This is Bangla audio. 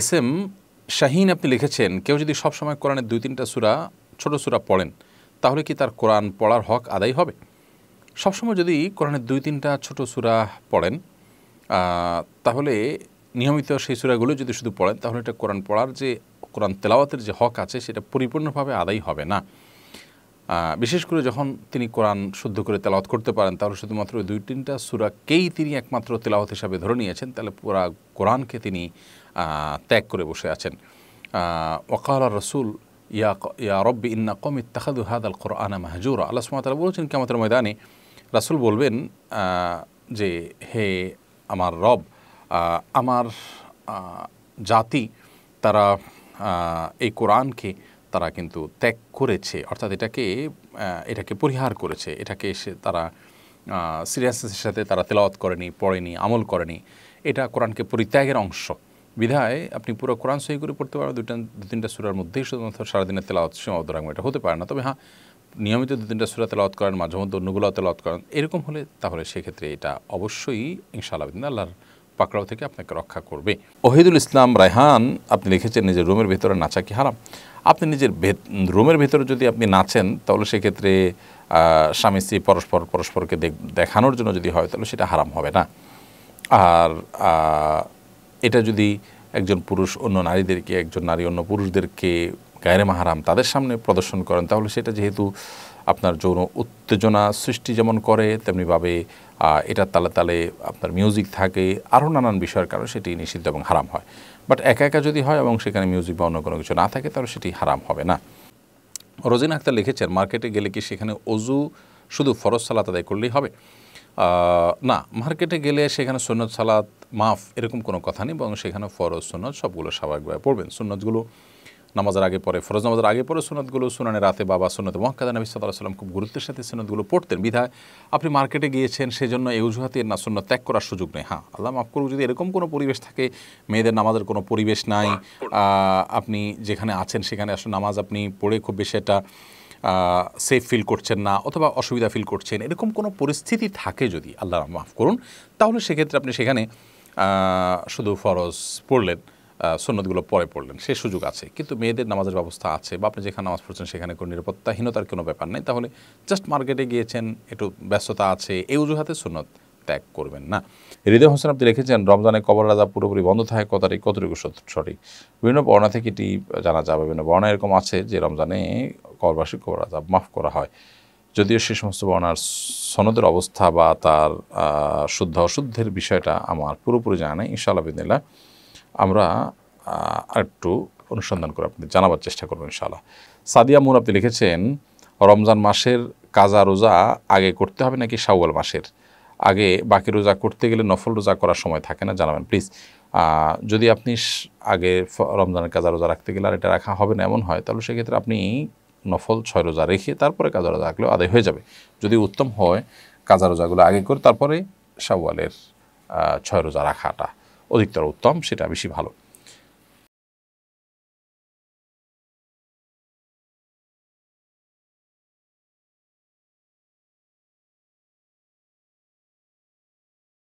এস এম শাহিন আপনি লিখেছেন কেউ যদি সবসময় কোরআনের দুই তিনটা সুরা ছোট সুরা পড়েন তাহলে কি তার কোরআন পড়ার হক আদায় হবে সবসময় যদি কোরআনের দুই তিনটা ছোট সুরা পড়েন তাহলে নিয়মিত সেই সুরাগুলো যদি শুধু পড়েন তাহলে এটা কোরআন পড়ার যে কোরআন তেলাওয়াতের যে হক আছে সেটা পরিপূর্ণভাবে আদায় হবে না বিশেষ করে যখন তিনি কোরআন শুদ্ধ করে তেলাওত করতে পারেন তাহলে শুধুমাত্র দুই তিনটা সুরাকেই তিনি একমাত্র তেলাওত হিসাবে ধরে নিয়েছেন তাহলে পুরা কোরআনকে তিনি ত্যাগ করে বসে আছেন ওকাল রসুল ইয়া ইয়া রব্বি ইন্না কম ইত্তাহাদু হাদ আল কোরআন মাহজুর আল্লাহ সুমাতারা বলেছেন আমাদের ময়দানে রাসুল বলবেন যে হে আমার রব আমার জাতি তারা এই কোরআনকে তারা কিন্তু ত্যাগ করেছে অর্থাৎ এটাকে এটাকে পরিহার করেছে এটাকে এসে তারা সিরিয়াসনেসের সাথে তারা তেলাওয়াত করেনি পড়েনি আমল করেনি এটা কোরআনকে পরিত্যাগের অংশ বিধায় আপনি পুরো কোরআন সহি করে পড়তে পারেন দুটা দু তিনটা সুরার মধ্যেই শুধুমাত্র সারাদিনে তেলাওয়াত সীমাবদ্ধ রাখবেন এটা হতে পারে না তবে হ্যাঁ নিয়মিত দু তিনটা সুরা তেলাওয়াত করেন মাঝে মধ্যে অন্যগুলো তেলাওয়াত করেন এরকম হলে তাহলে সেক্ষেত্রে এটা অবশ্যই ইনশাআল্লাহ আল্লাহর পাকড়াও থেকে আপনাকে রক্ষা করবে ওহিদুল ইসলাম রায়হান আপনি লিখেছেন নিজের রুমের ভেতরে নাচা কি হারাম আপনি নিজের রুমের ভেতরে যদি আপনি নাচেন তাহলে সেক্ষেত্রে স্বামী স্ত্রী পরস্পর পরস্পরকে দেখানোর জন্য যদি হয় তাহলে সেটা হারাম হবে না আর এটা যদি একজন পুরুষ অন্য নারীদেরকে একজন নারী অন্য পুরুষদেরকে গায়ের মাহারাম তাদের সামনে প্রদর্শন করেন তাহলে সেটা যেহেতু আপনার যৌন উত্তেজনা সৃষ্টি যেমন করে তেমনিভাবে এটা তালে তালে আপনার মিউজিক থাকে আরও নানান বিষয়ের কারণে সেটি নিষিদ্ধ এবং হারাম হয় বাট একা একা যদি হয় এবং সেখানে মিউজিক বা অন্য কোনো কিছু না থাকে তাহলে সেটি হারাম হবে না রোজিন আক্তার লিখেছেন মার্কেটে গেলে কি সেখানে অজু শুধু ফরজ সালাত আদায় করলেই হবে না মার্কেটে গেলে সেখানে সুন্নত সালাত মাফ এরকম কোনো কথা নেই এবং সেখানে ফরজ সুন্নত সবগুলো স্বাভাবিকভাবে পড়বেন সুন্নতগুলো নামাজের আগে পরে ফরজ নামাজের আগে পরে সুনতগুলো সুনানে রাতে বাবা সুনত মহকাদা নবী সাল্লাহ সাল্লাম খুব গুরুত্বের সাথে সুনতগুলো পড়তেন বিধায় আপনি মার্কেটে গিয়েছেন সেজন্য এই অজুহাতে না সুন্নত ত্যাগ করার সুযোগ নেই হ্যাঁ আল্লাহ মাফ করুক যদি এরকম কোনো পরিবেশ থাকে মেয়েদের নামাজের কোনো পরিবেশ নাই আপনি যেখানে আছেন সেখানে আসলে নামাজ আপনি পড়ে খুব বেশি একটা সেফ ফিল করছেন না অথবা অসুবিধা ফিল করছেন এরকম কোনো পরিস্থিতি থাকে যদি আল্লাহ মাফ করুন তাহলে সেক্ষেত্রে আপনি সেখানে শুধু ফরজ পড়লেন সন্ন্যতগুলো পরে পড়লেন সে সুযোগ আছে কিন্তু মেয়েদের নামাজের ব্যবস্থা আছে বা আপনি যেখানে নামাজ পড়ছেন সেখানে কোনো নিরাপত্তাহীনতার কোনো ব্যাপার নেই তাহলে জাস্ট মার্কেটে গিয়েছেন একটু ব্যস্ততা আছে এই অজুহাতে সুন্নত ত্যাগ করবেন না হৃদয় হোসেন আপনি রেখেছেন রমজানে কবর রাজা পুরোপুরি বন্ধ থাকে কথাটি কতটুকু সঠিক বিভিন্ন বর্ণা থেকে এটি জানা যাবে বিভিন্ন বর্ণা এরকম আছে যে রমজানে করবাসী কবর রাজা মাফ করা হয় যদিও সে সমস্ত বর্ণার সনদের অবস্থা বা তার শুদ্ধ অশুদ্ধের বিষয়টা আমার পুরোপুরি জানা নেই ইনশাআল্লাহ আমরা আরেকটু অনুসন্ধান করে আপনাদের জানাবার চেষ্টা করবো ইনশাল্লাহ সাদিয়া মুন আপনি লিখেছেন রমজান মাসের কাজা রোজা আগে করতে হবে নাকি শাওয়াল মাসের আগে বাকি রোজা করতে গেলে নফল রোজা করার সময় থাকে না জানাবেন প্লিজ যদি আপনি আগে রমজানের কাজা রোজা রাখতে গেলে আর এটা রাখা হবে না এমন হয় তাহলে সেক্ষেত্রে আপনি নফল ছয় রোজা রেখে তারপরে কাজা রোজা রাখলেও আদায় হয়ে যাবে যদি উত্তম হয় কাজা রোজাগুলো আগে করে তারপরে শাওয়ালের ছয় রোজা রাখাটা অধিকতর উত্তম সেটা বেশি ভালো